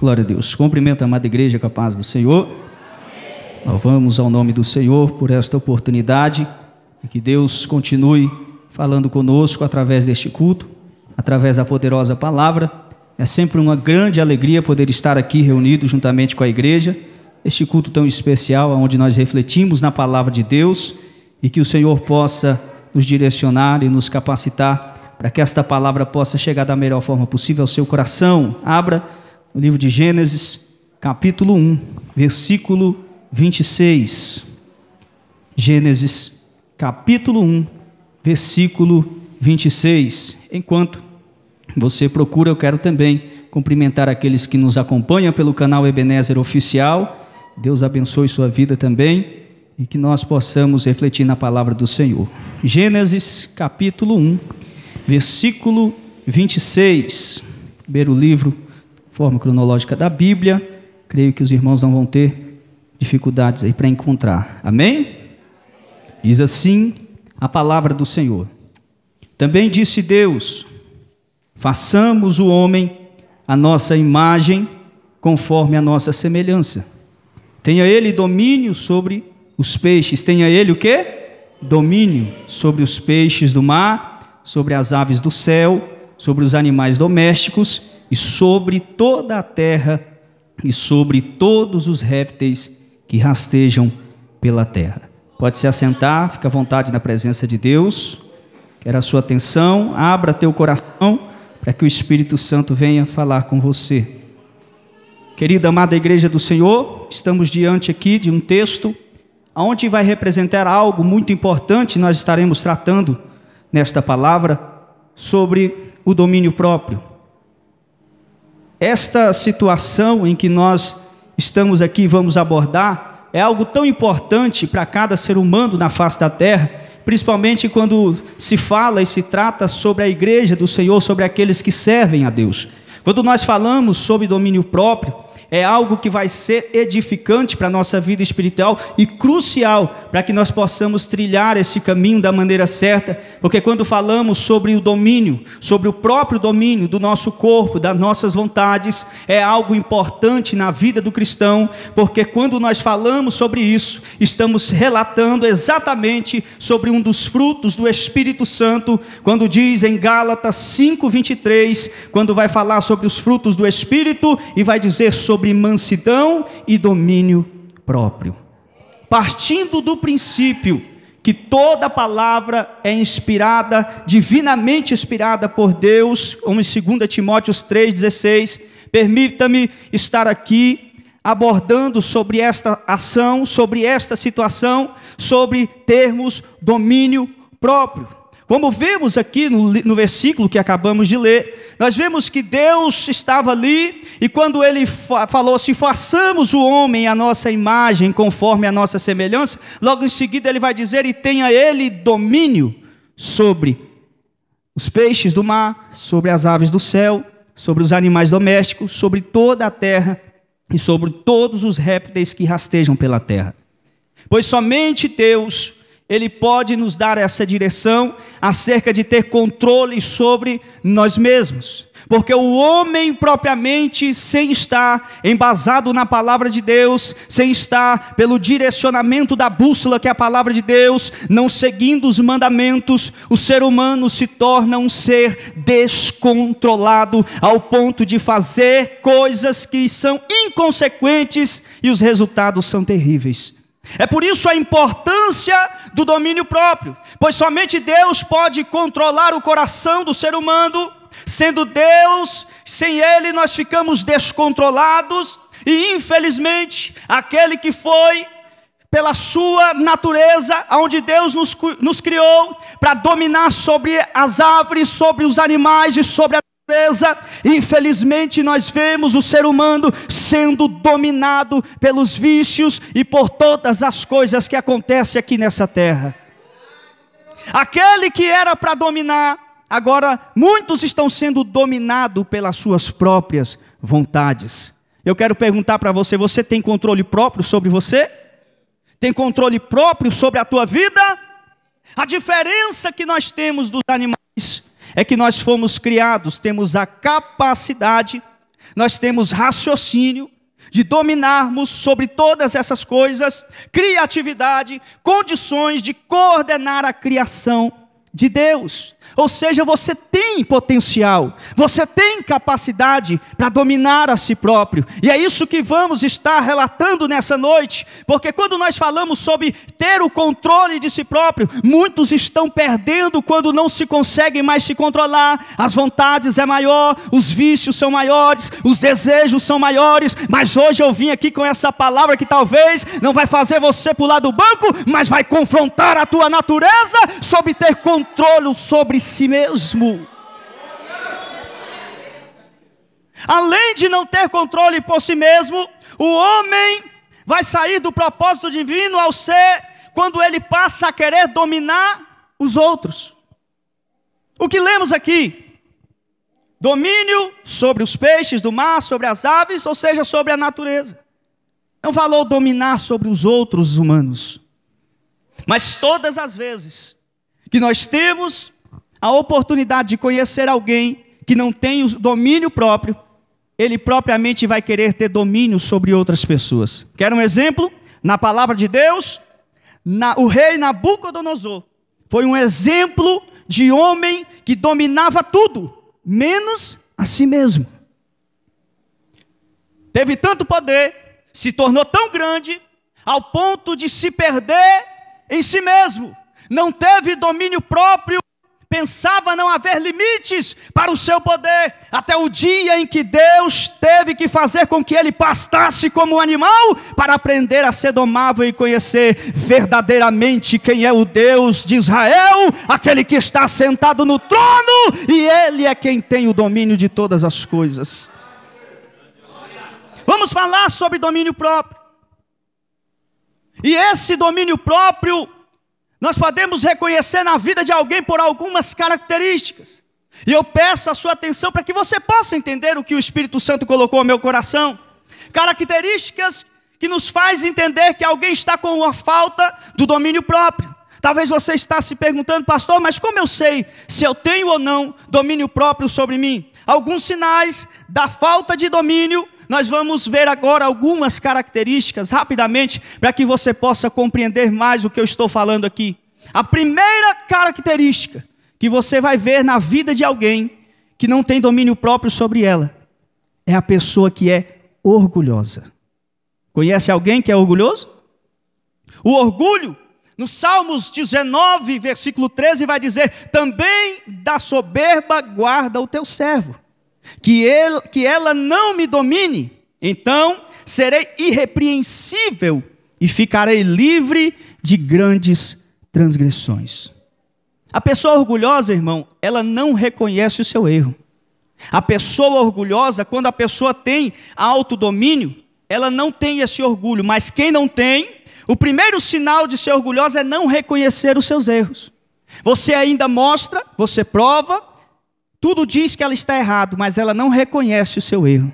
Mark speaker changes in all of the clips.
Speaker 1: Glória a Deus. Cumprimento a amada igreja capaz do Senhor. Amém. Louvamos ao nome do Senhor por esta oportunidade e que Deus continue falando conosco através deste culto, através da poderosa palavra. É sempre uma grande alegria poder estar aqui reunido juntamente com a igreja, este culto tão especial onde nós refletimos na palavra de Deus e que o Senhor possa nos direcionar e nos capacitar para que esta palavra possa chegar da melhor forma possível ao seu coração. Abra no livro de Gênesis, capítulo 1, versículo 26. Gênesis, capítulo 1, versículo 26. Enquanto você procura, eu quero também cumprimentar aqueles que nos acompanham pelo canal Ebenezer Oficial. Deus abençoe sua vida também e que nós possamos refletir na palavra do Senhor. Gênesis, capítulo 1, versículo 26. Primeiro livro forma cronológica da Bíblia. Creio que os irmãos não vão ter dificuldades aí para encontrar. Amém? Diz assim a palavra do Senhor. Também disse Deus: façamos o homem a nossa imagem, conforme a nossa semelhança. Tenha ele domínio sobre os peixes. Tenha ele o quê? Domínio sobre os peixes do mar, sobre as aves do céu, sobre os animais domésticos e sobre toda a terra e sobre todos os répteis que rastejam pela terra. Pode se assentar, fica à vontade na presença de Deus. Quero a sua atenção, abra teu coração para que o Espírito Santo venha falar com você. Querida amada igreja do Senhor, estamos diante aqui de um texto onde vai representar algo muito importante, nós estaremos tratando nesta palavra sobre o domínio próprio. Esta situação em que nós estamos aqui vamos abordar é algo tão importante para cada ser humano na face da terra, principalmente quando se fala e se trata sobre a igreja do Senhor, sobre aqueles que servem a Deus. Quando nós falamos sobre domínio próprio, é algo que vai ser edificante para a nossa vida espiritual e crucial para que nós possamos trilhar esse caminho da maneira certa, porque quando falamos sobre o domínio, sobre o próprio domínio do nosso corpo, das nossas vontades, é algo importante na vida do cristão, porque quando nós falamos sobre isso, estamos relatando exatamente sobre um dos frutos do Espírito Santo, quando diz em Gálatas 5:23, quando vai falar sobre os frutos do Espírito e vai dizer sobre sobre mansidão e domínio próprio. Partindo do princípio que toda palavra é inspirada, divinamente inspirada por Deus, como em 2 Timóteo 3,16, permita-me estar aqui abordando sobre esta ação, sobre esta situação, sobre termos domínio próprio. Como vemos aqui no, no, versículo que acabamos de ler, nós vemos que Deus estava ali e quando ele fa falou assim: façamos o homem a nossa imagem, conforme a nossa semelhança, logo em seguida ele vai dizer: e tenha ele domínio sobre os peixes do mar, sobre as aves do céu, sobre os animais domésticos, sobre toda a terra e sobre todos os répteis que rastejam pela terra. Pois somente Deus ele pode nos dar essa direção acerca de ter controle sobre nós mesmos. Porque o homem propriamente, sem estar embasado na palavra de Deus, sem estar pelo direcionamento da bússola que é a palavra de Deus, não seguindo os mandamentos, o ser humano se torna um ser descontrolado ao ponto de fazer coisas que são inconsequentes e os resultados são terríveis. É por isso a importância do domínio próprio, pois somente Deus pode controlar o coração do ser humano, sendo Deus, sem Ele nós ficamos descontrolados e infelizmente aquele que foi pela sua natureza, onde Deus nos, nos criou, para dominar sobre as árvores, sobre os animais e sobre a tristeza, infelizmente nós vemos o ser humano sendo dominado pelos vícios e por todas as coisas que acontecem aqui nessa terra. Aquele que era para dominar, agora muitos estão sendo dominados pelas suas próprias vontades. Eu quero perguntar para você: você tem controle próprio sobre você? Tem controle próprio sobre a tua vida? A diferença que nós temos dos animais é que nós fomos criados, temos a capacidade, nós temos raciocínio de dominarmos sobre todas essas coisas, criatividade, condições de coordenar a criação de Deus. Ou seja, você tem potencial, você tem capacidade para dominar a si próprio. E é isso que vamos estar relatando nessa noite, porque quando nós falamos sobre ter o controle de si próprio, muitos estão perdendo quando não se conseguem mais se controlar. As vontades é maior, os vícios são maiores, os desejos são maiores, mas hoje eu vim aqui com essa palavra que talvez não vai fazer você pular do banco, mas vai confrontar a tua natureza sobre ter controle sobre si si mesmo. Além de não ter controle por si mesmo, o homem vai sair do propósito divino ao ser quando ele passa a querer dominar os outros. O que lemos aqui? Domínio sobre os peixes do mar, sobre as aves, ou seja, sobre a natureza. Não é falou dominar sobre os outros humanos. Mas todas as vezes que nós temos a oportunidade de conhecer alguém que não tem o domínio próprio, ele propriamente vai querer ter domínio sobre outras pessoas. Quer um exemplo? Na palavra de Deus, na, o rei Nabucodonosor foi um exemplo de homem que dominava tudo, menos a si mesmo. Teve tanto poder, se tornou tão grande, ao ponto de se perder em si mesmo. Não teve domínio próprio pensava não haver limites para o seu poder, até o dia em que Deus teve que fazer com que ele pastasse como um animal para aprender a ser domável e conhecer verdadeiramente quem é o Deus de Israel, aquele que está sentado no trono, e ele é quem tem o domínio de todas as coisas. Vamos falar sobre domínio próprio. E esse domínio próprio nós podemos reconhecer na vida de alguém por algumas características. E eu peço a sua atenção para que você possa entender o que o Espírito Santo colocou no meu coração. Características que nos faz entender que alguém está com uma falta do domínio próprio. Talvez você está se perguntando, pastor, mas como eu sei se eu tenho ou não domínio próprio sobre mim? Alguns sinais da falta de domínio nós vamos ver agora algumas características rapidamente para que você possa compreender mais o que eu estou falando aqui. A primeira característica que você vai ver na vida de alguém que não tem domínio próprio sobre ela é a pessoa que é orgulhosa. Conhece alguém que é orgulhoso? O orgulho, no Salmos 19, versículo 13, vai dizer: também da soberba guarda o teu servo que, ele, que ela não me domine, então serei irrepreensível e ficarei livre de grandes transgressões. A pessoa orgulhosa, irmão, ela não reconhece o seu erro. A pessoa orgulhosa, quando a pessoa tem autodomínio, ela não tem esse orgulho, mas quem não tem, o primeiro sinal de ser orgulhosa é não reconhecer os seus erros. Você ainda mostra, você prova, tudo diz que ela está errado, mas ela não reconhece o seu erro.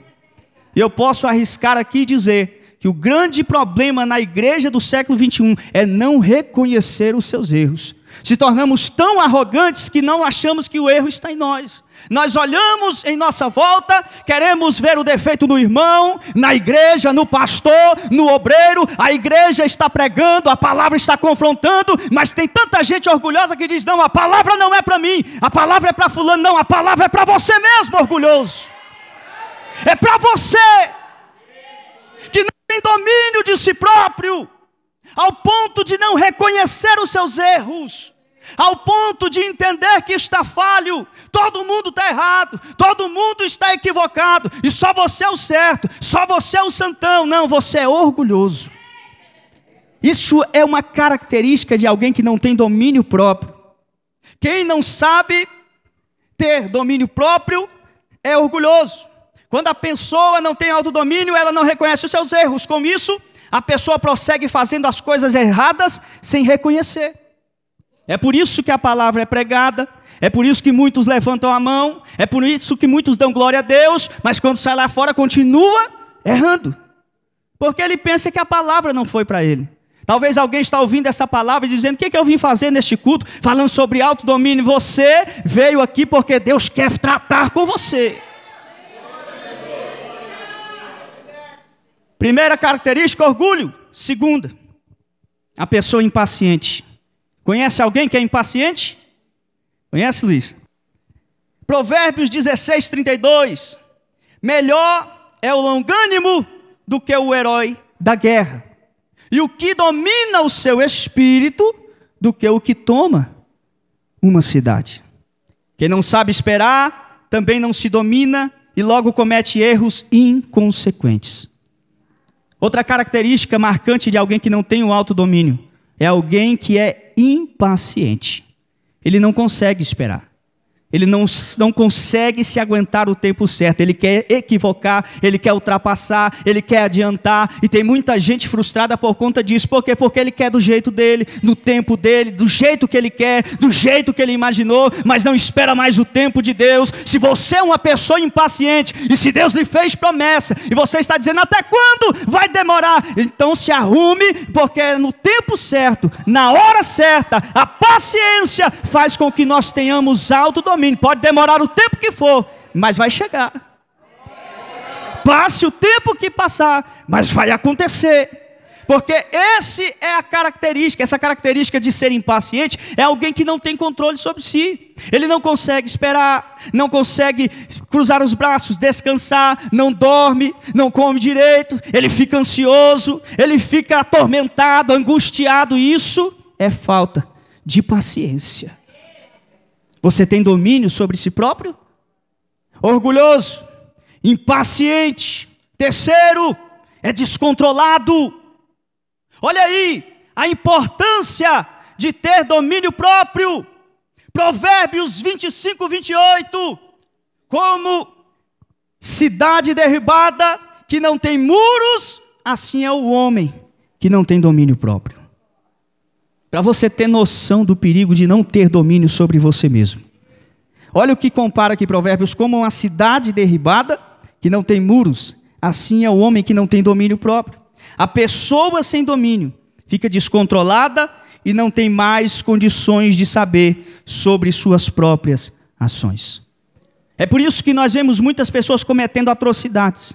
Speaker 1: E eu posso arriscar aqui dizer que o grande problema na igreja do século 21 é não reconhecer os seus erros. Se tornamos tão arrogantes que não achamos que o erro está em nós. Nós olhamos em nossa volta, queremos ver o defeito no irmão, na igreja, no pastor, no obreiro. A igreja está pregando, a palavra está confrontando, mas tem tanta gente orgulhosa que diz: não, a palavra não é para mim, a palavra é para Fulano, não, a palavra é para você mesmo, orgulhoso. É para você que não tem domínio de si próprio, ao ponto de não reconhecer os seus erros ao ponto de entender que está falho, todo mundo está errado, todo mundo está equivocado, e só você é o certo, só você é o santão. Não, você é orgulhoso. Isso é uma característica de alguém que não tem domínio próprio. Quem não sabe ter domínio próprio é orgulhoso. Quando a pessoa não tem autodomínio, ela não reconhece os seus erros. Com isso, a pessoa prossegue fazendo as coisas erradas sem reconhecer. É por isso que a palavra é pregada, é por isso que muitos levantam a mão, é por isso que muitos dão glória a Deus, mas quando sai lá fora continua errando. Porque ele pensa que a palavra não foi para ele. Talvez alguém está ouvindo essa palavra e dizendo: O que, que eu vim fazer neste culto? Falando sobre auto-domínio, Você veio aqui porque Deus quer tratar com você. Primeira característica, orgulho. Segunda, a pessoa impaciente. Conhece alguém que é impaciente? Conhece, Luiz? Provérbios 16, 32. Melhor é o longânimo do que o herói da guerra. E o que domina o seu espírito do que o que toma uma cidade. Quem não sabe esperar também não se domina e logo comete erros inconsequentes. Outra característica marcante de alguém que não tem o alto domínio é alguém que é impaciente. Ele não consegue esperar. Ele não, não consegue se aguentar o tempo certo, ele quer equivocar, ele quer ultrapassar, ele quer adiantar, e tem muita gente frustrada por conta disso. Por quê? Porque ele quer do jeito dele, no tempo dele, do jeito que ele quer, do jeito que ele imaginou, mas não espera mais o tempo de Deus. Se você é uma pessoa impaciente, e se Deus lhe fez promessa, e você está dizendo até quando vai demorar, então se arrume, porque é no tempo certo, na hora certa, a paciência faz com que nós tenhamos alto domínio domínio. Pode demorar o tempo que for, mas vai chegar. Passe o tempo que passar, mas vai acontecer. Porque esse é a característica, essa característica de ser impaciente é alguém que não tem controle sobre si. Ele não consegue esperar, não consegue cruzar os braços, descansar, não dorme, não come direito, ele fica ansioso, ele fica atormentado, angustiado, isso é falta de paciência. Você tem domínio sobre si próprio? Orgulhoso, impaciente. Terceiro, é descontrolado. Olha aí a importância de ter domínio próprio. Provérbios 25, 28. Como cidade derribada que não tem muros, assim é o homem que não tem domínio próprio para você ter noção do perigo de não ter domínio sobre você mesmo. Olha o que compara aqui Provérbios: como uma cidade derribada que não tem muros, assim é o homem que não tem domínio próprio. A pessoa sem domínio fica descontrolada e não tem mais condições de saber sobre suas próprias ações. É por isso que nós vemos muitas pessoas cometendo atrocidades.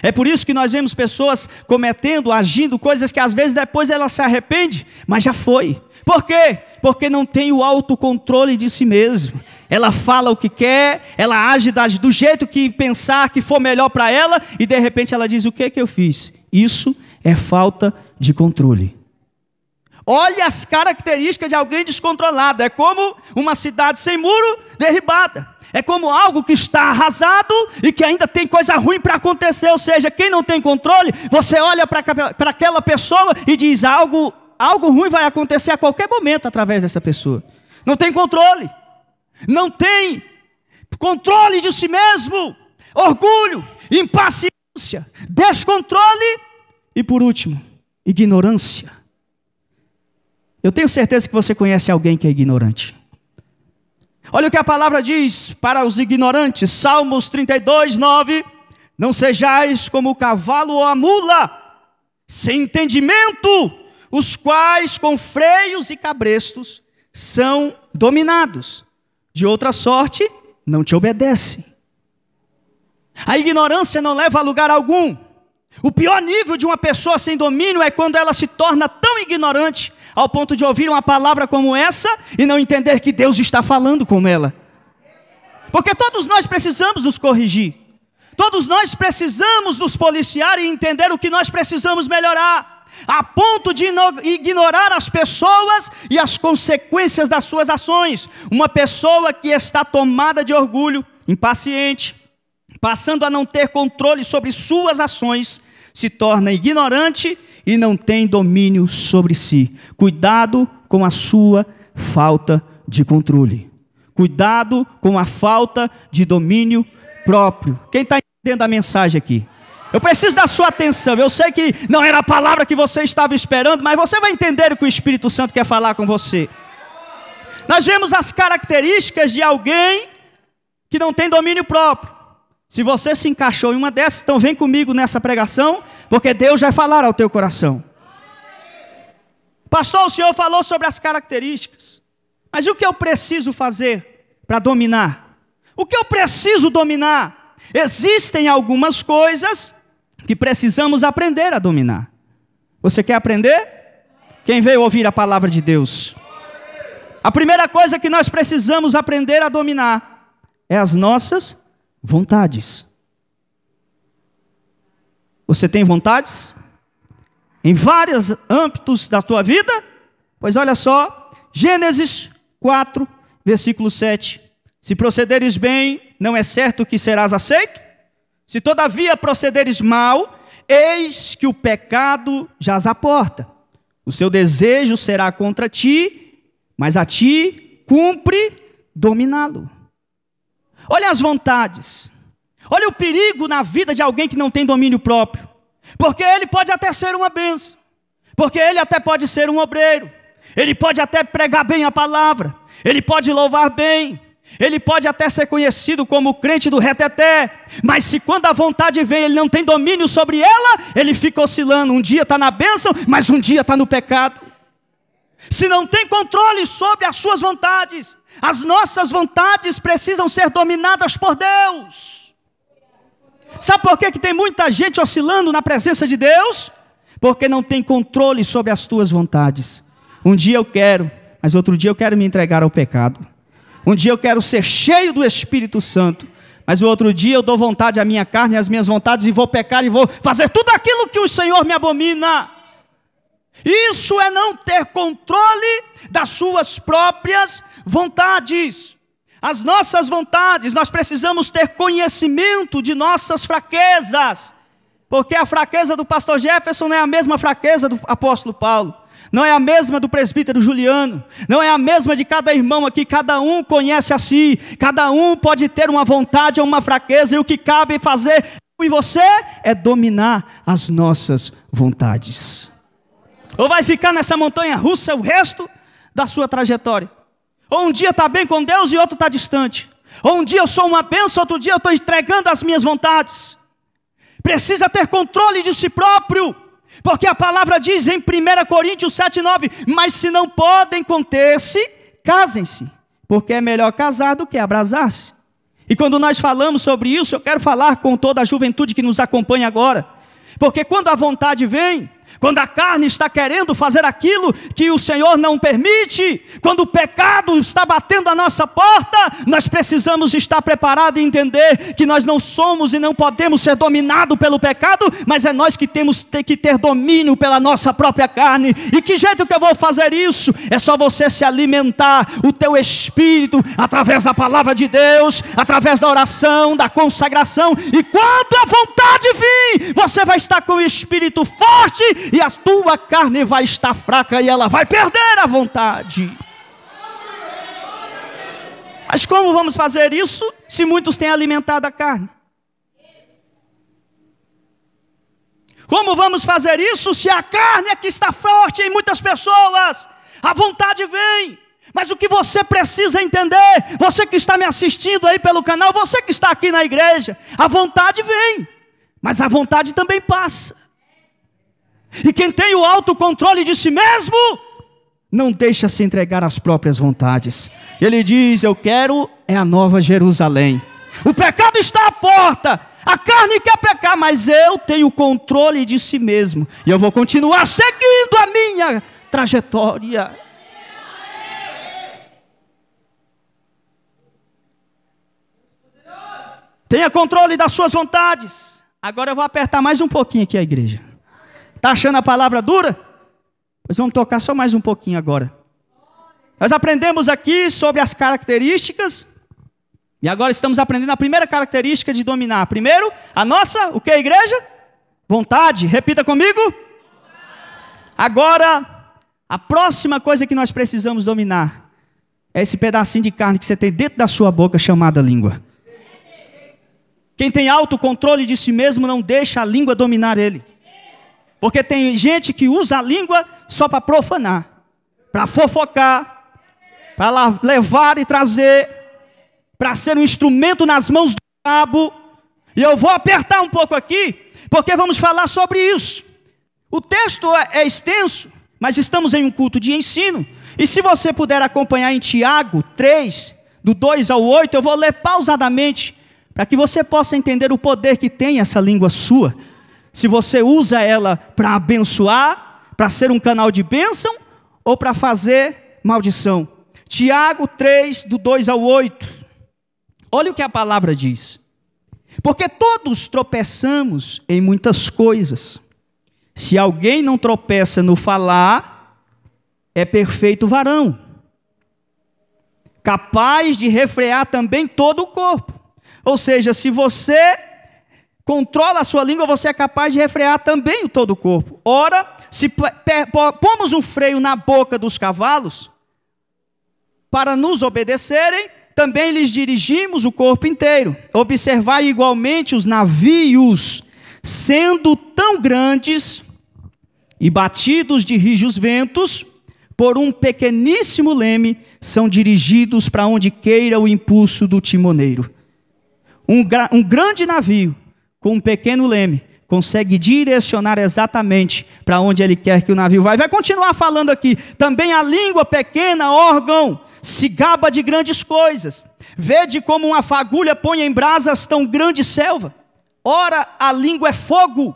Speaker 1: É por isso que nós vemos pessoas cometendo, agindo coisas que às vezes depois ela se arrepende, mas já foi. Por quê? Porque não tem o autocontrole de si mesmo. Ela fala o que quer, ela age do jeito que pensar que for melhor para ela e de repente ela diz: "O que que eu fiz?". Isso é falta de controle. Olha as características de alguém descontrolado. É como uma cidade sem muro derribada. É como algo que está arrasado e que ainda tem coisa ruim para acontecer. Ou seja, quem não tem controle, você olha para aquela pessoa e diz: algo, algo ruim vai acontecer a qualquer momento através dessa pessoa. Não tem controle. Não tem controle de si mesmo. Orgulho, impaciência, descontrole e, por último, ignorância. Eu tenho certeza que você conhece alguém que é ignorante. Olha o que a palavra diz para os ignorantes. Salmos 32, 9. Não sejais como o cavalo ou a mula, sem entendimento, os quais com freios e cabrestos são dominados. De outra sorte, não te obedecem. A ignorância não leva a lugar algum. O pior nível de uma pessoa sem domínio é quando ela se torna tão ignorante ao ponto de ouvir uma palavra como essa e não entender que Deus está falando com ela. Porque todos nós precisamos nos corrigir. Todos nós precisamos nos policiar e entender o que nós precisamos melhorar, a ponto de ignorar as pessoas e as consequências das suas ações. Uma pessoa que está tomada de orgulho, impaciente, passando a não ter controle sobre suas ações, se torna ignorante e não tem domínio sobre si. Cuidado com a sua falta de controle. Cuidado com a falta de domínio próprio. Quem está entendendo a mensagem aqui? Eu preciso da sua atenção. Eu sei que não era a palavra que você estava esperando, mas você vai entender o que o Espírito Santo quer falar com você. Nós vemos as características de alguém que não tem domínio próprio. Se você se encaixou em uma dessas, então vem comigo nessa pregação, porque Deus vai falar ao teu coração. Pastor, o senhor falou sobre as características. Mas o que eu preciso fazer para dominar? O que eu preciso dominar? Existem algumas coisas que precisamos aprender a dominar. Você quer aprender? Quem veio ouvir a palavra de Deus? A primeira coisa que nós precisamos aprender a dominar é as nossas vontades. Você tem vontades? Em vários âmbitos da tua vida? Pois olha só, Gênesis 4, versículo 7. Se procederes bem, não é certo que serás aceito? Se todavia procederes mal, eis que o pecado jaz à porta. O seu desejo será contra ti, mas a ti cumpre dominá-lo olha as vontades, olha o perigo na vida de alguém que não tem domínio próprio, porque ele pode até ser uma benção, porque ele até pode ser um obreiro, ele pode até pregar bem a palavra, ele pode louvar bem, ele pode até ser conhecido como crente do reteté, mas se quando a vontade vem ele não tem domínio sobre ela, ele fica oscilando. Um dia está na bênção, mas um dia está no pecado. Se não tem controle sobre as suas vontades, as nossas vontades precisam ser dominadas por Deus. Sabe por que, que tem muita gente oscilando na presença de Deus? Porque não tem controle sobre as tuas vontades. Um dia eu quero, mas outro dia eu quero me entregar ao pecado. Um dia eu quero ser cheio do Espírito Santo, mas o outro dia eu dou vontade à minha carne, e às minhas vontades e vou pecar e vou fazer tudo aquilo que o Senhor me abomina. Isso é não ter controle das suas próprias vontades. As nossas vontades, nós precisamos ter conhecimento de nossas fraquezas, porque a fraqueza do pastor Jefferson não é a mesma fraqueza do apóstolo Paulo, não é a mesma do presbítero Juliano, não é a mesma de cada irmão aqui, cada um conhece a si, cada um pode ter uma vontade ou uma fraqueza, e o que cabe fazer com você é dominar as nossas vontades. Ou vai ficar nessa montanha russa o resto da sua trajetória. Ou um dia está bem com Deus e outro está distante. Ou um dia eu sou uma benção, outro dia eu estou entregando as minhas vontades. Precisa ter controle de si próprio. Porque a palavra diz em 1 Coríntios 7,9: Mas se não podem conter-se, casem-se, porque é melhor casar do que abrasar-se. E quando nós falamos sobre isso, eu quero falar com toda a juventude que nos acompanha agora, porque quando a vontade vem, quando a carne está querendo fazer aquilo que o Senhor não permite, quando o pecado está batendo a nossa porta, nós precisamos estar preparados e entender que nós não somos e não podemos ser dominados pelo pecado, mas é nós que temos que ter domínio pela nossa própria carne. E que jeito que eu vou fazer isso? É só você se alimentar o teu espírito através da palavra de Deus, através da oração, da consagração, e quando a vontade vir, você vai estar com o espírito forte e a tua carne vai estar fraca e ela vai perder a vontade. Mas como vamos fazer isso se muitos têm alimentado a carne? Como vamos fazer isso se a carne é que está forte em muitas pessoas? A vontade vem. Mas o que você precisa entender, você que está me assistindo aí pelo canal, você que está aqui na igreja, a vontade vem, mas a vontade também passa. E quem tem o autocontrole de si mesmo, não deixa se entregar às próprias vontades. Ele diz: Eu quero é a nova Jerusalém. O pecado está à porta. A carne quer pecar, mas eu tenho o controle de si mesmo. E eu vou continuar seguindo a minha trajetória. Tenha controle das suas vontades. Agora eu vou apertar mais um pouquinho aqui a igreja. Está achando a palavra dura? Pois vamos tocar só mais um pouquinho agora. Nós aprendemos aqui sobre as características. E agora estamos aprendendo a primeira característica de dominar. Primeiro, a nossa, o que é igreja? Vontade. Repita comigo. Agora, a próxima coisa que nós precisamos dominar é esse pedacinho de carne que você tem dentro da sua boca chamada língua. Quem tem autocontrole de si mesmo não deixa a língua dominar ele. Porque tem gente que usa a língua só para profanar, para fofocar, para levar e trazer, para ser um instrumento nas mãos do diabo. E eu vou apertar um pouco aqui, porque vamos falar sobre isso. O texto é, é extenso, mas estamos em um culto de ensino. E se você puder acompanhar em Tiago 3, do 2 ao 8, eu vou ler pausadamente, para que você possa entender o poder que tem essa língua sua se você usa ela para abençoar, para ser um canal de bênção ou para fazer maldição. Tiago 3, do 2 ao 8. Olha o que a palavra diz. Porque todos tropeçamos em muitas coisas. Se alguém não tropeça no falar, é perfeito varão, capaz de refrear também todo o corpo. Ou seja, se você controla a sua língua, você é capaz de refrear também o todo o corpo. Ora, se pomos um freio na boca dos cavalos, para nos obedecerem, também lhes dirigimos o corpo inteiro. Observai igualmente os navios, sendo tão grandes e batidos de rijos ventos, por um pequeníssimo leme, são dirigidos para onde queira o impulso do timoneiro. Um, um grande navio com um pequeno leme, consegue direcionar exatamente para onde ele quer que o navio vá. Vai continuar falando aqui. Também a língua pequena, órgão, se gaba de grandes coisas. Vede como uma fagulha põe em brasas tão grande selva. Ora, a língua é fogo,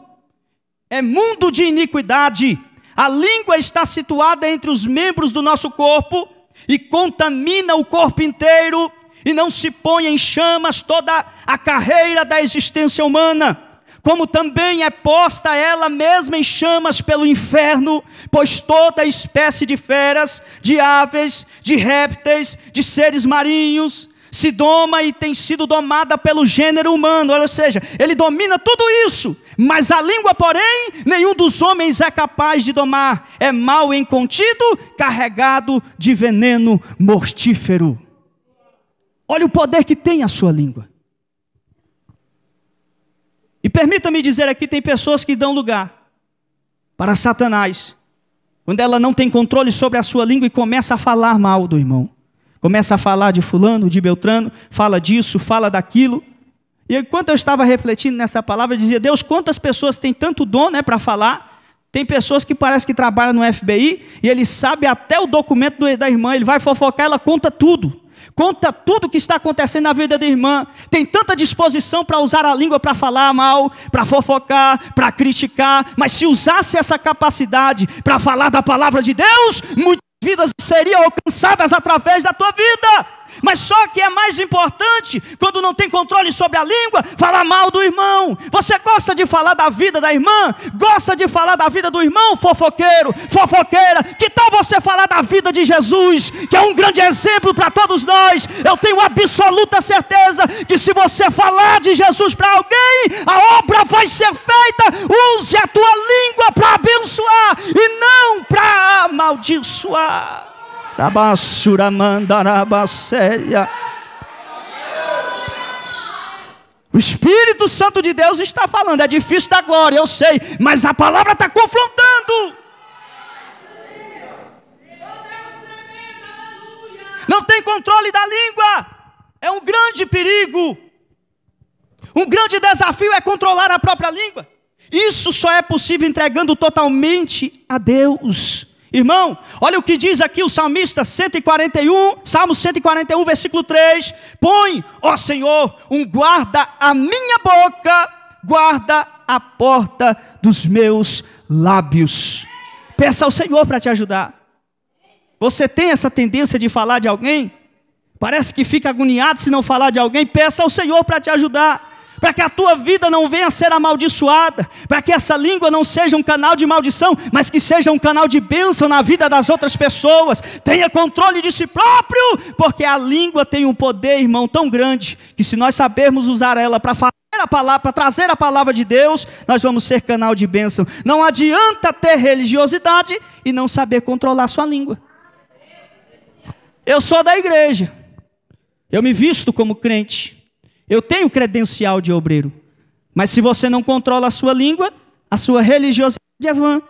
Speaker 1: é mundo de iniquidade. A língua está situada entre os membros do nosso corpo e contamina o corpo inteiro, e não se ponha em chamas toda a carreira da existência humana, como também é posta ela mesma em chamas pelo inferno, pois toda espécie de feras, de aves, de répteis, de seres marinhos, se doma e tem sido domada pelo gênero humano, ou seja, ele domina tudo isso, mas a língua, porém, nenhum dos homens é capaz de domar, é mal contido, carregado de veneno mortífero. Olha o poder que tem a sua língua. E permita-me dizer aqui: tem pessoas que dão lugar para Satanás, quando ela não tem controle sobre a sua língua e começa a falar mal do irmão. Começa a falar de Fulano, de Beltrano, fala disso, fala daquilo. E enquanto eu estava refletindo nessa palavra, eu dizia: Deus, quantas pessoas têm tanto dom né, para falar? Tem pessoas que parece que trabalham no FBI e ele sabe até o documento da irmã, ele vai fofocar, ela conta tudo. Conta tudo o que está acontecendo na vida da irmã. Tem tanta disposição para usar a língua para falar mal, para fofocar, para criticar. Mas se usasse essa capacidade para falar da palavra de Deus, muitas vidas seriam alcançadas através da tua vida. Mas só que é mais importante, quando não tem controle sobre a língua, falar mal do irmão. Você gosta de falar da vida da irmã? Gosta de falar da vida do irmão, fofoqueiro, fofoqueira? Que tal você falar da vida de Jesus, que é um grande exemplo para todos nós? Eu tenho absoluta certeza que se você falar de Jesus para alguém, a obra vai ser feita. Use a tua língua para abençoar e não para amaldiçoar. O Espírito Santo de Deus está falando, é difícil da glória, eu sei, mas a palavra está confrontando. Não tem controle da língua, é um grande perigo. Um grande desafio é controlar a própria língua. Isso só é possível entregando totalmente a Deus. Irmão, olha o que diz aqui o salmista 141, Salmo 141, versículo 3: Põe, ó Senhor, um guarda à minha boca, guarda a porta dos meus lábios. Peça ao Senhor para te ajudar. Você tem essa tendência de falar de alguém? Parece que fica agoniado se não falar de alguém. Peça ao Senhor para te ajudar para que a tua vida não venha a ser amaldiçoada, para que essa língua não seja um canal de maldição, mas que seja um canal de bênção na vida das outras pessoas. Tenha controle de si próprio, porque a língua tem um poder, irmão, tão grande, que se nós sabermos usar ela para falar a palavra, para trazer a palavra de Deus, nós vamos ser canal de bênção. Não adianta ter religiosidade e não saber controlar sua língua. Eu sou da igreja. Eu me visto como crente. Eu tenho credencial de obreiro. Mas se você não controla a sua língua, a sua religiosidade é vã.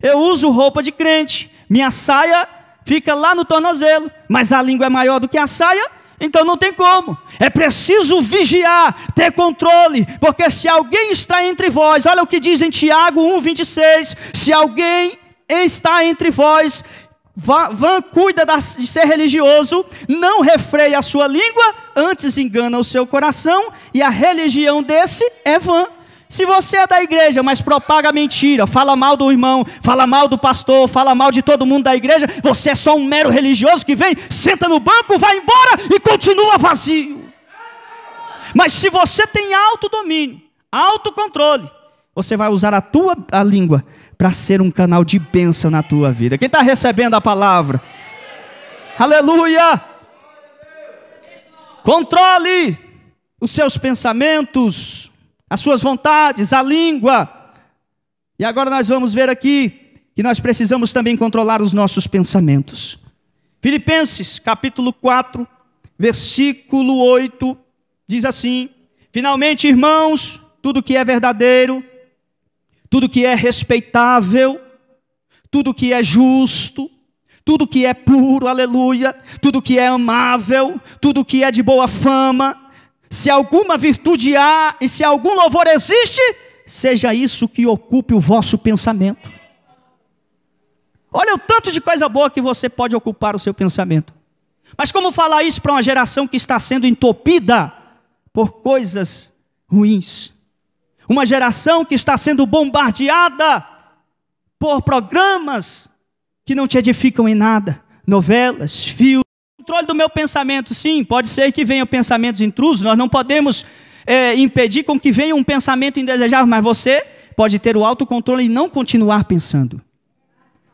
Speaker 1: Eu uso roupa de crente, minha saia fica lá no tornozelo, mas a língua é maior do que a saia, então não tem como. É preciso vigiar, ter controle, porque se alguém está entre vós, olha o que diz em Tiago 1:26, se alguém está entre vós Vã, cuida de ser religioso, não refreia a sua língua, antes engana o seu coração, e a religião desse é vã. Se você é da igreja, mas propaga mentira, fala mal do irmão, fala mal do pastor, fala mal de todo mundo da igreja, você é só um mero religioso que vem, senta no banco, vai embora e continua vazio. Mas se você tem alto domínio, alto controle, você vai usar a tua a língua para ser um canal de bênção na tua vida. Quem está recebendo a palavra? Aleluia! Controle os seus pensamentos, as suas vontades, a língua. E agora nós vamos ver aqui que nós precisamos também controlar os nossos pensamentos. Filipenses, capítulo 4, versículo 8, diz assim: Finalmente, irmãos, tudo que é verdadeiro, tudo que é respeitável, tudo que é justo, tudo que é puro, aleluia, tudo que é amável, tudo que é de boa fama, se alguma virtude há e se algum louvor existe, seja isso que ocupe o vosso pensamento. Olha o tanto de coisa boa que você pode ocupar o seu pensamento. Mas como falar isso para uma geração que está sendo entupida por coisas ruins? Uma geração que está sendo bombardeada por programas que não te edificam em nada, novelas, filmes. Controle do meu pensamento, sim, pode ser que venham pensamentos intrusos, nós não podemos é, impedir com que venha um pensamento indesejável, mas você pode ter o autocontrole e não continuar pensando.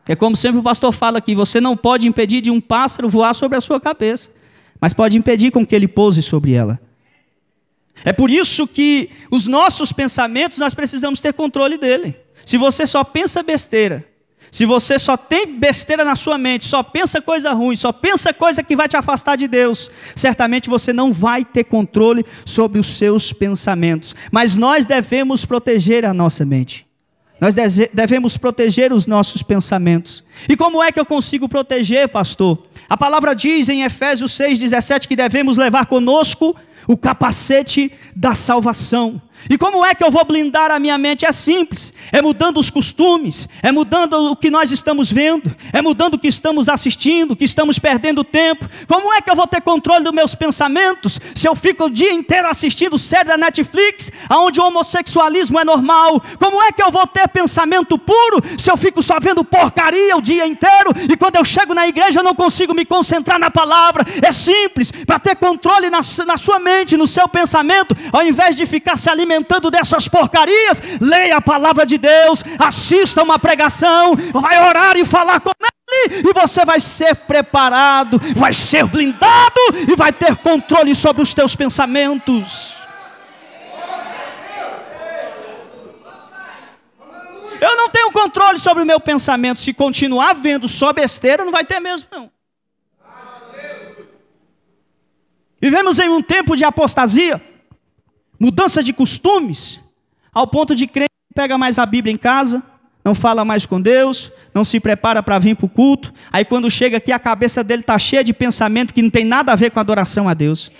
Speaker 1: É como sempre o pastor fala aqui: você não pode impedir de um pássaro voar sobre a sua cabeça, mas pode impedir com que ele pouse sobre ela. É por isso que os nossos pensamentos nós precisamos ter controle dele. Se você só pensa besteira, se você só tem besteira na sua mente, só pensa coisa ruim, só pensa coisa que vai te afastar de Deus, certamente você não vai ter controle sobre os seus pensamentos. Mas nós devemos proteger a nossa mente. Nós devemos proteger os nossos pensamentos. E como é que eu consigo proteger, pastor? A palavra diz em Efésios 6,17 que devemos levar conosco o capacete da salvação. E como é que eu vou blindar a minha mente? É simples, é mudando os costumes, é mudando o que nós estamos vendo, é mudando o que estamos assistindo, o que estamos perdendo tempo. Como é que eu vou ter controle dos meus pensamentos se eu fico o dia inteiro assistindo série da Netflix, onde o homossexualismo é normal? Como é que eu vou ter pensamento puro se eu fico só vendo porcaria o dia inteiro e quando eu chego na igreja eu não consigo me concentrar na palavra? É simples, para ter controle na, na sua mente, no seu pensamento, ao invés de ficar se alimentando alimentando dessas porcarias, leia a palavra de Deus, assista uma pregação, vai orar e falar com ele, e você vai ser preparado, vai ser blindado e vai ter controle sobre os teus pensamentos. Eu não tenho controle sobre o meu pensamento. Se continuar vendo só besteira, não vai ter mesmo, não. Vivemos em um tempo de apostasia mudança de costumes, ao ponto de crer que pega mais a Bíblia em casa, não fala mais com Deus, não se prepara para vir para o culto. Aí quando chega aqui, a cabeça dele está cheia de pensamento que não tem nada a ver com a adoração a Deus.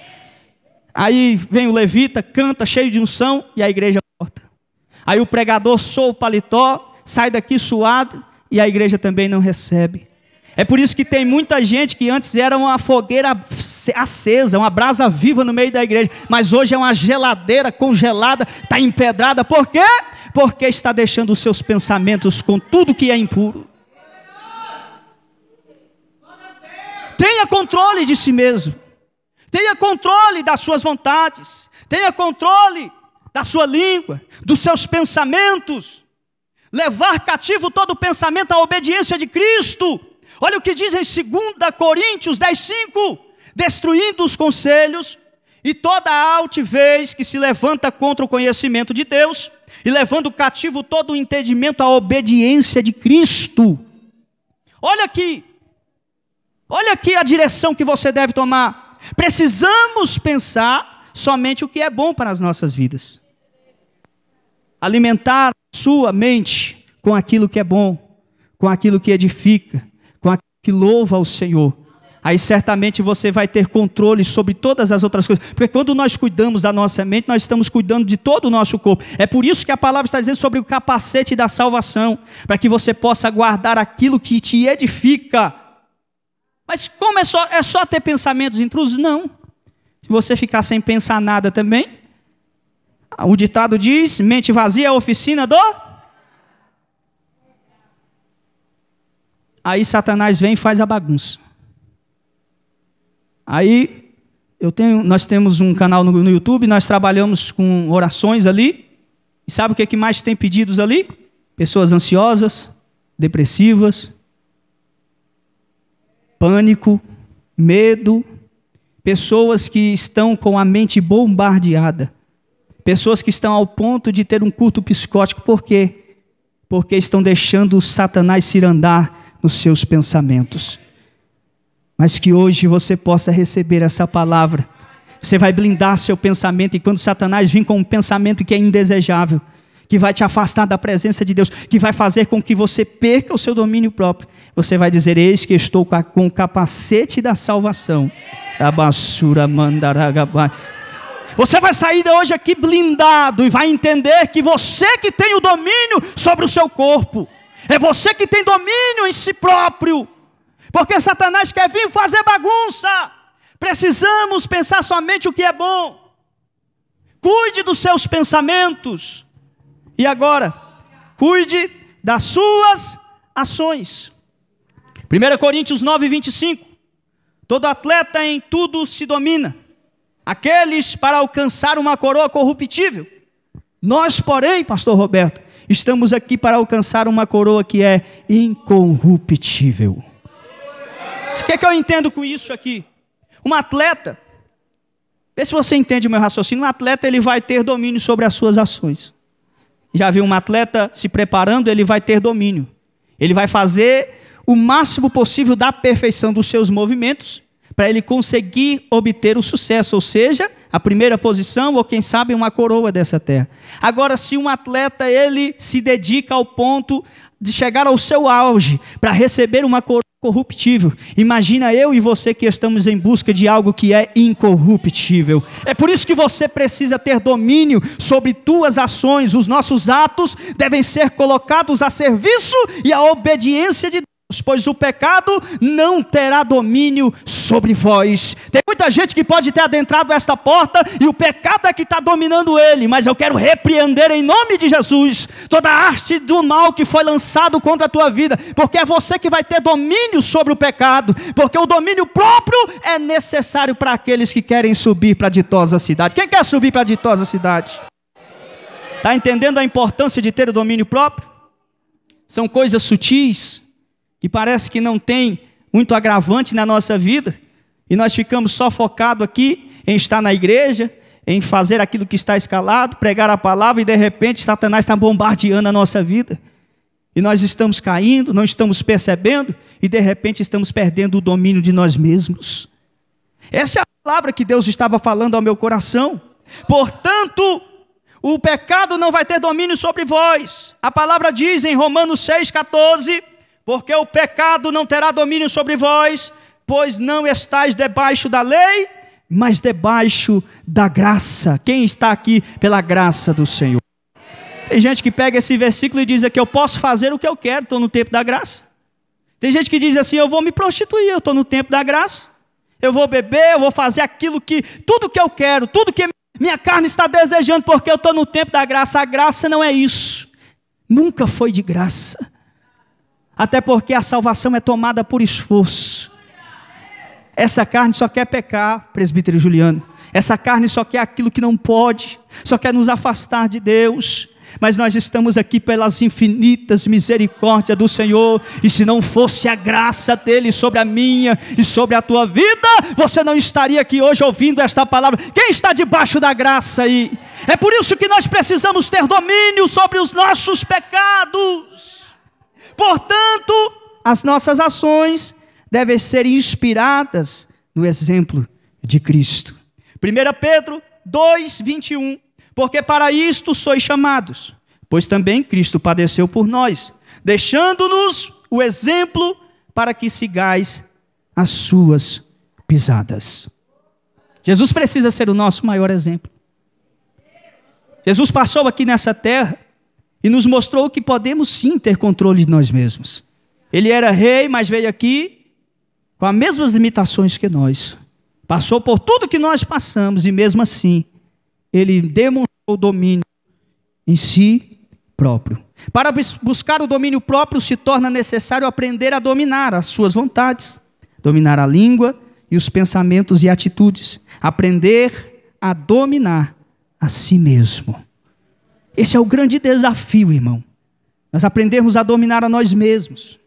Speaker 1: Aí vem o levita, canta cheio de unção e a igreja corta. Aí o pregador soa o paletó, sai daqui suado e a igreja também não recebe. É por isso que tem muita gente que antes era uma fogueira acesa, uma brasa viva no meio da igreja, mas hoje é uma geladeira congelada, está empedrada. Por quê? Porque está deixando os seus pensamentos com tudo que é impuro. Tenha controle de si mesmo. Tenha controle das suas vontades. Tenha controle da sua língua, dos seus pensamentos. Levar cativo todo pensamento à obediência de Cristo. Olha o que diz em 2 Coríntios 10, 5: destruindo os conselhos e toda a altivez que se levanta contra o conhecimento de Deus, e levando cativo todo o entendimento à obediência de Cristo. Olha aqui, olha aqui a direção que você deve tomar. Precisamos pensar somente o que é bom para as nossas vidas. Alimentar sua mente com aquilo que é bom, com aquilo que edifica, que louva ao Senhor. Aí certamente você vai ter controle sobre todas as outras coisas. Porque quando nós cuidamos da nossa mente, nós estamos cuidando de todo o nosso corpo. É por isso que a palavra está dizendo sobre o capacete da salvação, para que você possa guardar aquilo que te edifica. Mas como é só, é só ter pensamentos intrusos? Não. Se você ficar sem pensar nada também, o ditado diz: mente vazia é a oficina do Aí Satanás vem e faz a bagunça. Aí eu tenho, nós temos um canal no, no YouTube, nós trabalhamos com orações ali. E sabe o que, é que mais tem pedidos ali? Pessoas ansiosas, depressivas, pânico, medo, pessoas que estão com a mente bombardeada, pessoas que estão ao ponto de ter um culto psicótico. Por quê? Porque estão deixando o Satanás se andar nos seus pensamentos. Mas que hoje você possa receber essa palavra. Você vai blindar seu pensamento, e quando Satanás vir com um pensamento que é indesejável, que vai te afastar da presença de Deus, que vai fazer com que você perca o seu domínio próprio. Você vai dizer: Eis que estou com o capacete da salvação. Abassura mandaragabai. Você vai sair de hoje aqui blindado e vai entender que você que tem o domínio sobre o seu corpo. É você que tem domínio em si próprio. Porque Satanás quer vir fazer bagunça. Precisamos pensar somente o que é bom. Cuide dos seus pensamentos. E agora, cuide das suas ações. 1 Coríntios 9, 25. Todo atleta em tudo se domina. Aqueles para alcançar uma coroa corruptível. Nós, porém, pastor Roberto, Estamos aqui para alcançar uma coroa que é incorruptível. O que é que eu entendo com isso aqui? Um atleta, vê se você entende o meu raciocínio, um atleta ele vai ter domínio sobre as suas ações. Já viu um atleta se preparando, ele vai ter domínio. Ele vai fazer o máximo possível da perfeição dos seus movimentos para ele conseguir obter o sucesso, ou seja, a primeira posição ou quem sabe uma coroa dessa terra. Agora, se um atleta ele se dedica ao ponto de chegar ao seu auge para receber uma coroa corruptível, imagina eu e você que estamos em busca de algo que é incorruptível. É por isso que você precisa ter domínio sobre tuas ações. Os nossos atos devem ser colocados a serviço e a obediência de Deus pois o pecado não terá domínio sobre vós. Tem muita gente que pode ter adentrado esta porta e o pecado é que está dominando ele, mas eu quero repreender em nome de Jesus toda a arte do mal que foi lançado contra a tua vida, porque é você que vai ter domínio sobre o pecado, porque o domínio próprio é necessário para aqueles que querem subir para a ditosa cidade. Quem quer subir para a ditosa cidade? Está entendendo a importância de ter o domínio próprio? São coisas sutis, e parece que não tem muito agravante na nossa vida, e nós ficamos só focados aqui em estar na igreja, em fazer aquilo que está escalado, pregar a palavra, e de repente Satanás está bombardeando a nossa vida. E nós estamos caindo, não estamos percebendo, e de repente estamos perdendo o domínio de nós mesmos. Essa é a palavra que Deus estava falando ao meu coração. Portanto, o pecado não vai ter domínio sobre vós. A palavra diz em Romanos 6,14 porque o pecado não terá domínio sobre vós, pois não estáis debaixo da lei, mas debaixo da graça. Quem está aqui pela graça do Senhor? Tem gente que pega esse versículo e diz que Eu posso fazer o que eu quero, estou no tempo da graça. Tem gente que diz assim: Eu vou me prostituir, eu estou no tempo da graça. Eu vou beber, eu vou fazer aquilo que, tudo que eu quero, tudo que minha carne está desejando, porque eu estou no tempo da graça. A graça não é isso. Nunca foi de graça. Até porque a salvação é tomada por esforço. Essa carne só quer pecar, presbítero Juliano. Essa carne só quer aquilo que não pode, só quer nos afastar de Deus. Mas nós estamos aqui pelas infinitas misericórdias do Senhor, e se não fosse a graça dele sobre a minha e sobre a tua vida, você não estaria aqui hoje ouvindo esta palavra. Quem está debaixo da graça aí? É por isso que nós precisamos ter domínio sobre os nossos pecados. Portanto, as nossas ações devem ser inspiradas no exemplo de Cristo. 1 Pedro 2, 21. Porque para isto sois chamados, pois também Cristo padeceu por nós, deixando-nos o exemplo para que sigais as suas pisadas. Jesus precisa ser o nosso maior exemplo. Jesus passou aqui nessa terra e nos mostrou que podemos sim ter controle de nós mesmos. Ele era rei, mas veio aqui com as mesmas limitações que nós. Passou por tudo que nós passamos e mesmo assim ele demonstrou domínio em si próprio. Para buscar o domínio próprio se torna necessário aprender a dominar as suas vontades, dominar a língua e os pensamentos e atitudes, aprender a dominar a si mesmo. Esse é o grande desafio, irmão. Nós aprendermos a dominar a nós mesmos.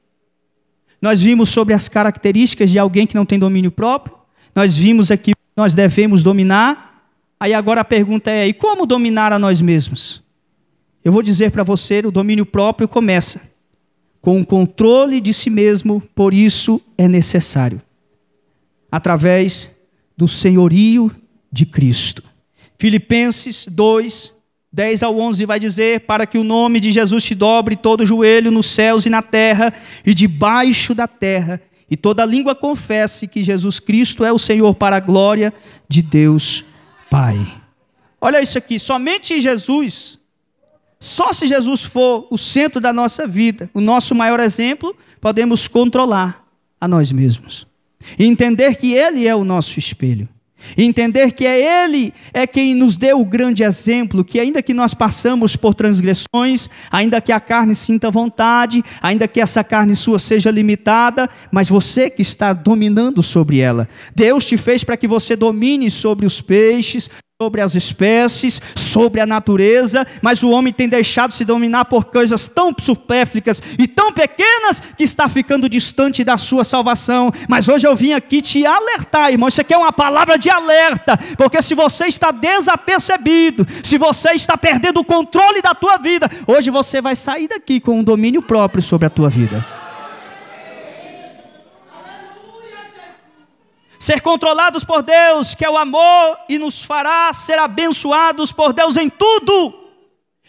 Speaker 1: Nós vimos sobre as características de alguém que não tem domínio próprio. Nós vimos aqui que nós devemos dominar. Aí agora a pergunta é: e como dominar a nós mesmos? Eu vou dizer para você: o domínio próprio começa com o controle de si mesmo, por isso é necessário, através do senhorio de Cristo. Filipenses 2, 10 ao 11 vai dizer: Para que o nome de Jesus se dobre todo joelho nos céus e na terra e debaixo da terra, e toda língua confesse que Jesus Cristo é o Senhor, para a glória de Deus Pai. Olha isso aqui, somente Jesus, só se Jesus for o centro da nossa vida, o nosso maior exemplo, podemos controlar a nós mesmos e entender que Ele é o nosso espelho entender que é Ele é quem nos deu o grande exemplo, que ainda que nós passamos por transgressões, ainda que a carne sinta vontade, ainda que essa carne sua seja limitada, mas você que está dominando sobre ela, Deus te fez para que você domine sobre os peixes, sobre as espécies, sobre a natureza, mas o homem tem deixado se dominar por coisas tão supérfluas e tão pequenas que está ficando distante da sua salvação. Mas hoje eu vim aqui te alertar, irmão. Isso aqui é uma palavra de alerta, porque se você está desapercebido, se você está perdendo o controle da tua vida, hoje você vai sair daqui com um domínio próprio sobre a tua vida. ser controlados por Deus, que é o amor, e nos fará ser abençoados por Deus em tudo.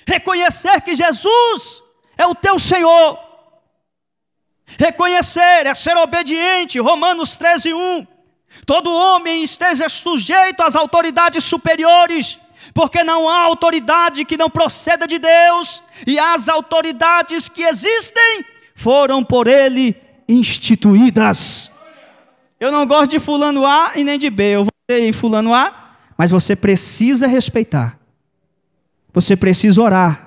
Speaker 1: Reconhecer que Jesus é o teu Senhor. Reconhecer é ser obediente, Romanos 13, 1. Todo homem esteja sujeito às autoridades superiores, porque não há autoridade que não proceda de Deus, e as autoridades que existem foram por ele instituídas. Eu não gosto de fulano A e nem de B. Eu vou ter fulano A, mas você precisa respeitar. Você precisa orar.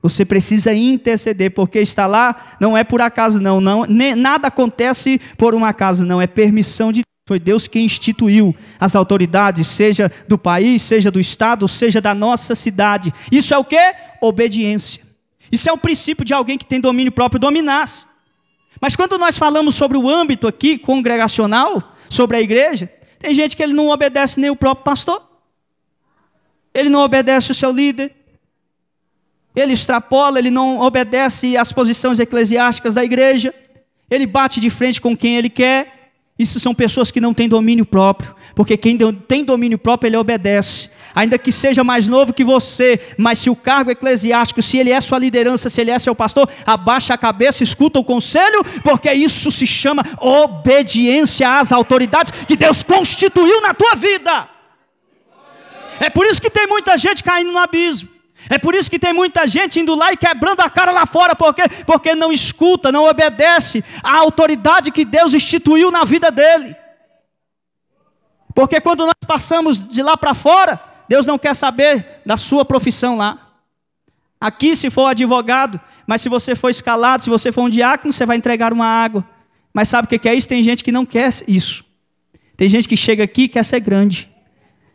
Speaker 1: Você precisa interceder, porque está lá não é por acaso não, não nem, nada acontece por um acaso não, é permissão de foi Deus quem instituiu as autoridades, seja do país, seja do estado, seja da nossa cidade. Isso é o que? Obediência. Isso é o princípio de alguém que tem domínio próprio dominar. Mas quando nós falamos sobre o âmbito aqui congregacional, sobre a igreja, tem gente que ele não obedece nem o próprio pastor. Ele não obedece o seu líder. Ele extrapola, ele não obedece às posições eclesiásticas da igreja. Ele bate de frente com quem ele quer. Isso são pessoas que não têm domínio próprio, porque quem tem domínio próprio, ele obedece. Ainda que seja mais novo que você, mas se o cargo é eclesiástico, se ele é sua liderança, se ele é seu pastor, abaixa a cabeça, escuta o conselho, porque isso se chama obediência às autoridades que Deus constituiu na tua vida. É por isso que tem muita gente caindo no abismo. É por isso que tem muita gente indo lá e quebrando a cara lá fora, porque, porque não escuta, não obedece à autoridade que Deus instituiu na vida dele. Porque quando nós passamos de lá para fora, Deus não quer saber da sua profissão lá. Aqui, se for advogado, mas se você for escalado, se você for um diácono, você vai entregar uma água. Mas sabe o que é isso? Tem gente que não quer isso. Tem gente que chega aqui e quer ser grande.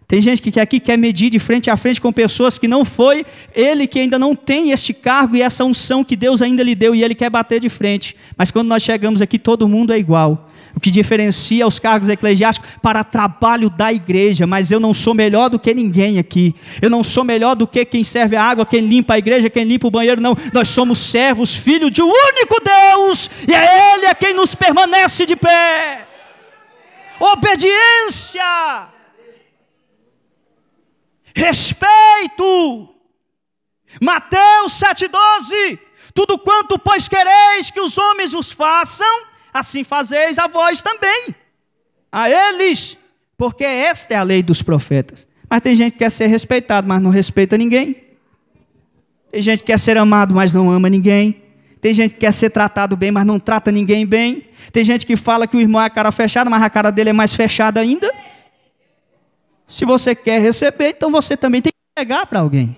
Speaker 1: Tem gente que aqui quer medir de frente a frente com pessoas que não foi ele que ainda não tem este cargo e essa unção que Deus ainda lhe deu e ele quer bater de frente. Mas quando nós chegamos aqui, todo mundo é igual. O que diferencia os cargos eclesiásticos para trabalho da igreja, mas eu não sou melhor do que ninguém aqui. Eu não sou melhor do que quem serve a água, quem limpa a igreja, quem limpa o banheiro, não. Nós somos servos, filhos de um único Deus, e é Ele é quem nos permanece de pé. Obediência! respeito. Mateus 7,12: Tudo quanto, pois, quereis que os homens os façam, assim fazeis a vós também, a eles, porque esta é a lei dos profetas. Mas tem gente que quer ser respeitado, mas não respeita ninguém. Tem gente que quer ser amado, mas não ama ninguém. Tem gente que quer ser tratado bem, mas não trata ninguém bem. Tem gente que fala que o irmão é a cara fechada, mas a cara dele é mais fechada ainda. Se você quer receber, então você também tem que entregar para alguém.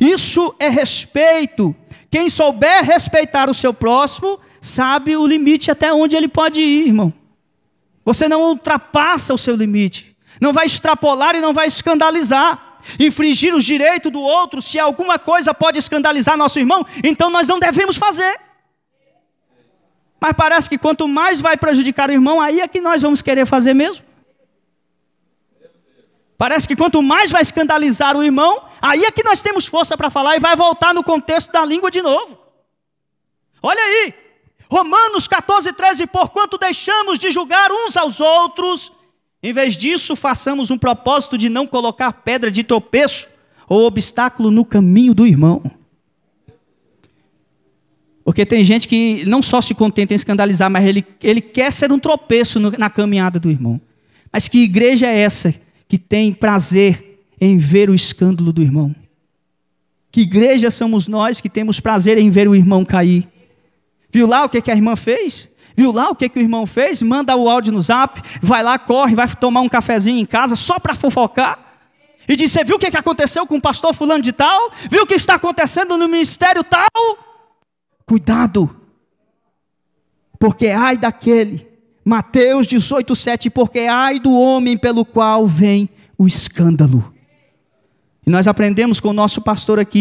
Speaker 1: Isso é respeito. Quem souber respeitar o seu próximo, sabe o limite até onde ele pode ir, irmão. Você não ultrapassa o seu limite. Não vai extrapolar e não vai escandalizar. Infringir os direitos do outro, se alguma coisa pode escandalizar nosso irmão, então nós não devemos fazer. Mas parece que quanto mais vai prejudicar o irmão, aí é que nós vamos querer fazer mesmo. Parece que quanto mais vai escandalizar o irmão, aí é que nós temos força para falar e vai voltar no contexto da língua de novo. Olha aí, Romanos 14, 13, porquanto deixamos de julgar uns aos outros, em vez disso, façamos um propósito de não colocar pedra de tropeço ou obstáculo no caminho do irmão. Porque tem gente que não só se contenta em escandalizar, mas ele, ele quer ser um tropeço no, na caminhada do irmão. Mas que igreja é essa que tem prazer em ver o escândalo do irmão? Que igreja somos nós que temos prazer em ver o irmão cair? Viu lá o que, que a irmã fez? Viu lá o que, que o irmão fez? Manda o áudio no zap, vai lá, corre, vai tomar um cafezinho em casa só para fofocar. E diz: Você viu o que, que aconteceu com o pastor Fulano de Tal? Viu o que está acontecendo no ministério tal? Cuidado, porque ai daquele Mateus 18, 7, porque ai do homem pelo qual vem o escândalo. E nós aprendemos com o nosso pastor aqui,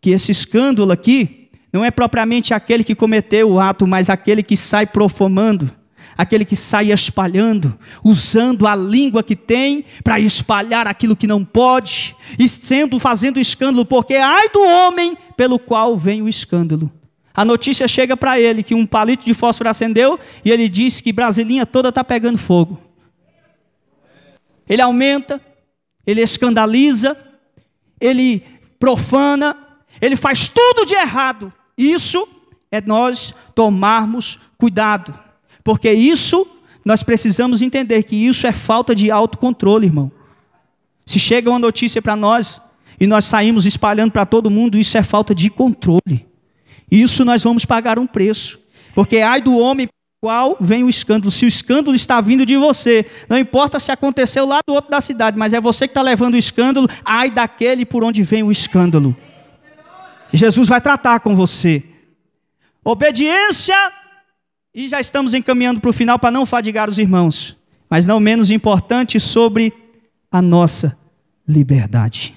Speaker 1: que esse escândalo aqui não é propriamente aquele que cometeu o ato, mas aquele que sai profumando, aquele que sai espalhando, usando a língua que tem para espalhar aquilo que não pode, e sendo fazendo escândalo, porque ai do homem pelo qual vem o escândalo. A notícia chega para ele que um palito de fósforo acendeu e ele diz que Brasilinha toda está pegando fogo. Ele aumenta, ele escandaliza, ele profana, ele faz tudo de errado. Isso é nós tomarmos cuidado, porque isso nós precisamos entender que isso é falta de autocontrole, irmão. Se chega uma notícia para nós e nós saímos espalhando para todo mundo, isso é falta de controle. Isso nós vamos pagar um preço. Porque ai do homem qual vem o escândalo. Se o escândalo está vindo de você, não importa se aconteceu lá do outro da cidade, mas é você que está levando o escândalo, ai daquele por onde vem o escândalo. Jesus vai tratar com você. Obediência, e já estamos encaminhando para o final para não fadigar os irmãos, mas não menos importante sobre a nossa liberdade.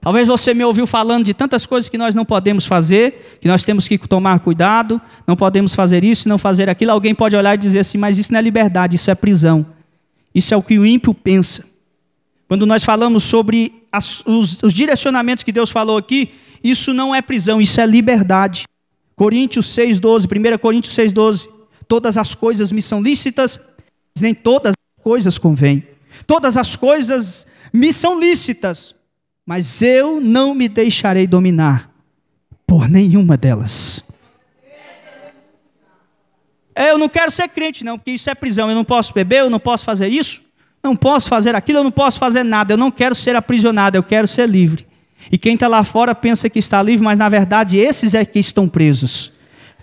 Speaker 1: Talvez você me ouviu falando de tantas coisas que nós não podemos fazer, que nós temos que tomar cuidado, não podemos fazer isso, não fazer aquilo. Alguém pode olhar e dizer assim, mas isso não é liberdade, isso é prisão. Isso é o que o ímpio pensa. Quando nós falamos sobre as, os, os direcionamentos que Deus falou aqui, isso não é prisão, isso é liberdade. Coríntios 6,12, 1 Coríntios 6,12. Todas as coisas me são lícitas, mas nem todas as coisas convêm. Todas as coisas me são lícitas, mas eu não me deixarei dominar por nenhuma delas. Eu não quero ser crente, não, porque isso é prisão. Eu não posso beber, eu não posso fazer isso, não posso fazer aquilo, eu não posso fazer nada. Eu não quero ser aprisionado, eu quero ser livre. E quem está lá fora pensa que está livre, mas na verdade esses é que estão presos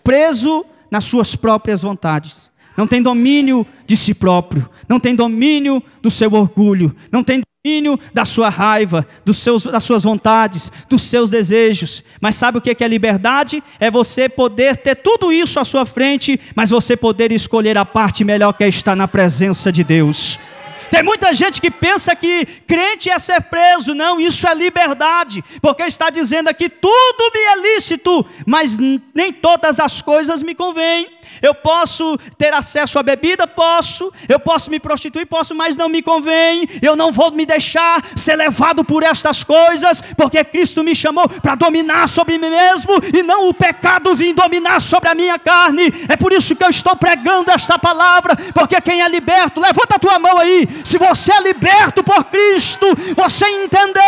Speaker 1: preso nas suas próprias vontades. Não tem domínio de si próprio, não tem domínio do seu orgulho, não tem domínio da sua raiva, dos seus, das suas vontades, dos seus desejos. Mas sabe o é que é liberdade? É você poder ter tudo isso à sua frente, mas você poder escolher a parte melhor que é estar na presença de Deus. Tem muita gente que pensa que crente é ser preso, não, isso é liberdade, porque está dizendo aqui tudo me é lícito, mas nem todas as coisas me convêm. Eu posso ter acesso à bebida? Posso. Eu posso me prostituir? Posso, mas não me convém. Eu não vou me deixar ser levado por estas coisas, porque Cristo me chamou para dominar sobre mim mesmo e não o pecado vir dominar sobre a minha carne. É por isso que eu estou pregando esta palavra, porque quem é liberto, levanta a tua mão aí. Se você é liberto por Cristo, você entendeu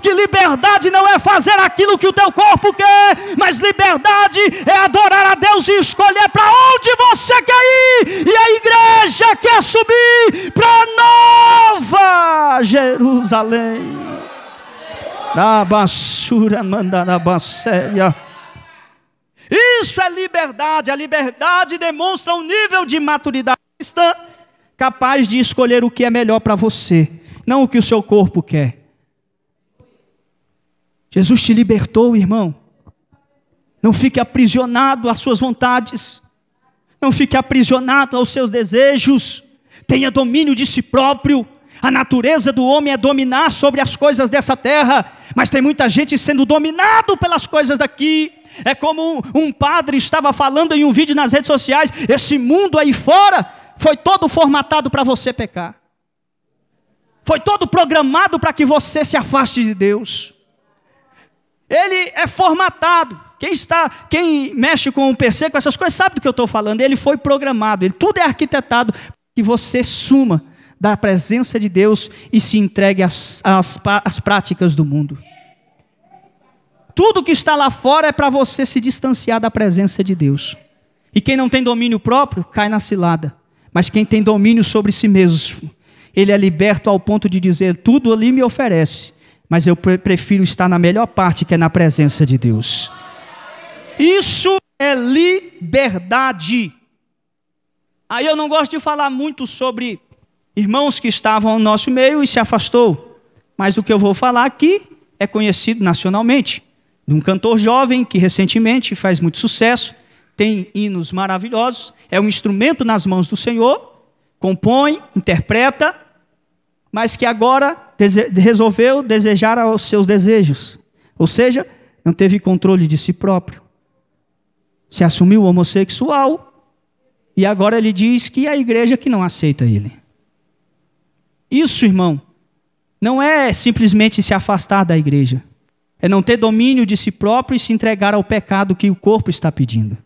Speaker 1: que liberdade não é fazer aquilo que o teu corpo quer, mas liberdade é adorar a Deus e escolher para onde você quer ir, e a igreja quer subir para Nova Jerusalém. na basura baséia Isso é liberdade. A liberdade demonstra um nível de maturidade cristã capaz de escolher o que é melhor para você, não o que o seu corpo quer. Jesus te libertou, irmão. Não fique aprisionado às suas vontades não fique aprisionado aos seus desejos, tenha domínio de si próprio. A natureza do homem é dominar sobre as coisas dessa terra, mas tem muita gente sendo dominado pelas coisas daqui. É como um padre estava falando em um vídeo nas redes sociais: esse mundo aí fora foi todo formatado para você pecar, foi todo programado para que você se afaste de Deus. Ele é formatado. Quem está, quem mexe com o PC, com essas coisas, sabe do que eu estou falando. Ele foi programado, ele tudo é arquitetado que você suma da presença de Deus e se entregue às, às, às práticas do mundo. Tudo que está lá fora é para você se distanciar da presença de Deus. E quem não tem domínio próprio, cai na cilada. Mas quem tem domínio sobre si mesmo, ele é liberto ao ponto de dizer: tudo ali me oferece, mas eu prefiro estar na melhor parte, que é na presença de Deus. Isso é liberdade. Aí eu não gosto de falar muito sobre irmãos que estavam ao nosso meio e se afastou, mas o que eu vou falar aqui é conhecido nacionalmente, de um cantor jovem que recentemente faz muito sucesso, tem hinos maravilhosos, é um instrumento nas mãos do Senhor, compõe, interpreta, mas que agora resolveu desejar aos seus desejos. Ou seja, não teve controle de si próprio. Se assumiu homossexual e agora ele diz que é a igreja que não aceita ele. Isso, irmão, não é simplesmente se afastar da igreja. É não ter domínio de si próprio e se entregar ao pecado que o corpo está pedindo.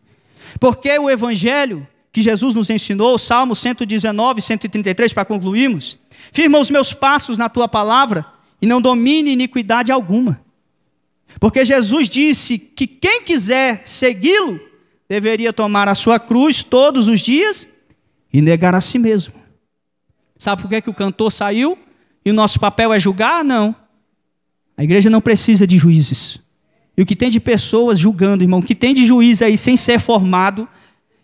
Speaker 1: Porque o evangelho que Jesus nos ensinou, Salmo 119, 133, para concluirmos, Firma os meus passos na tua palavra e não domine iniquidade alguma. Porque Jesus disse que quem quiser segui-lo deveria tomar a sua cruz todos os dias e negar a si mesmo. Sabe por que, é que o cantor saiu e o nosso papel é julgar? Não. A igreja não precisa de juízes. E o que tem de pessoas julgando, irmão, o que tem de juiz aí sem ser formado,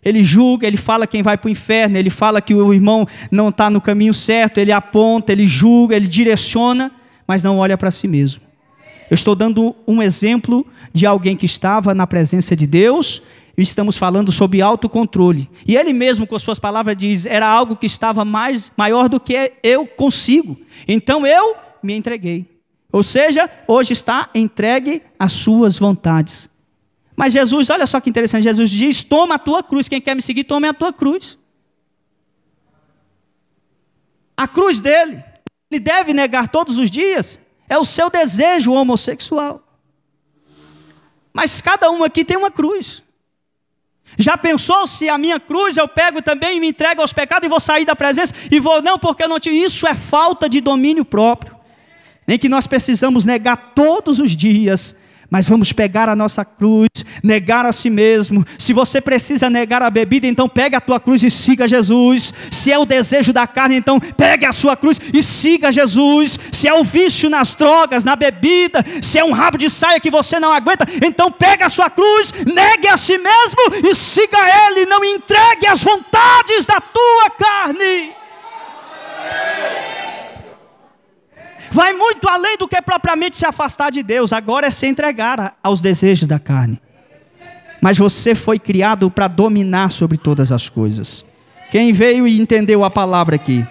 Speaker 1: ele julga, ele fala quem vai para o inferno, ele fala que o irmão não está no caminho certo, ele aponta, ele julga, ele direciona, mas não olha para si mesmo. Eu estou dando um exemplo de alguém que estava na presença de Deus, e estamos falando sobre autocontrole. E ele mesmo, com suas palavras, diz: era algo que estava mais maior do que eu consigo. Então eu me entreguei. Ou seja, hoje está entregue às suas vontades. Mas Jesus, olha só que interessante, Jesus diz: toma a tua cruz, quem quer me seguir, tome a tua cruz. A cruz dele, ele deve negar todos os dias, é o seu desejo homossexual. Mas cada um aqui tem uma cruz. Já pensou se a minha cruz eu pego também e me entrego aos pecados e vou sair da presença e vou não porque eu não tinha isso é falta de domínio próprio. Nem que nós precisamos negar todos os dias mas vamos pegar a nossa cruz, negar a si mesmo. Se você precisa negar a bebida, então pegue a tua cruz e siga Jesus. Se é o desejo da carne, então pegue a sua cruz e siga Jesus. Se é o vício nas drogas, na bebida, se é um rabo de saia que você não aguenta, então pegue a sua cruz, negue a si mesmo e siga Ele. Não entregue as vontades da tua carne vai muito além do que é propriamente se afastar de Deus, agora é se entregar aos desejos da carne. Mas você foi criado para dominar sobre todas as coisas. Quem veio e entendeu a palavra aqui?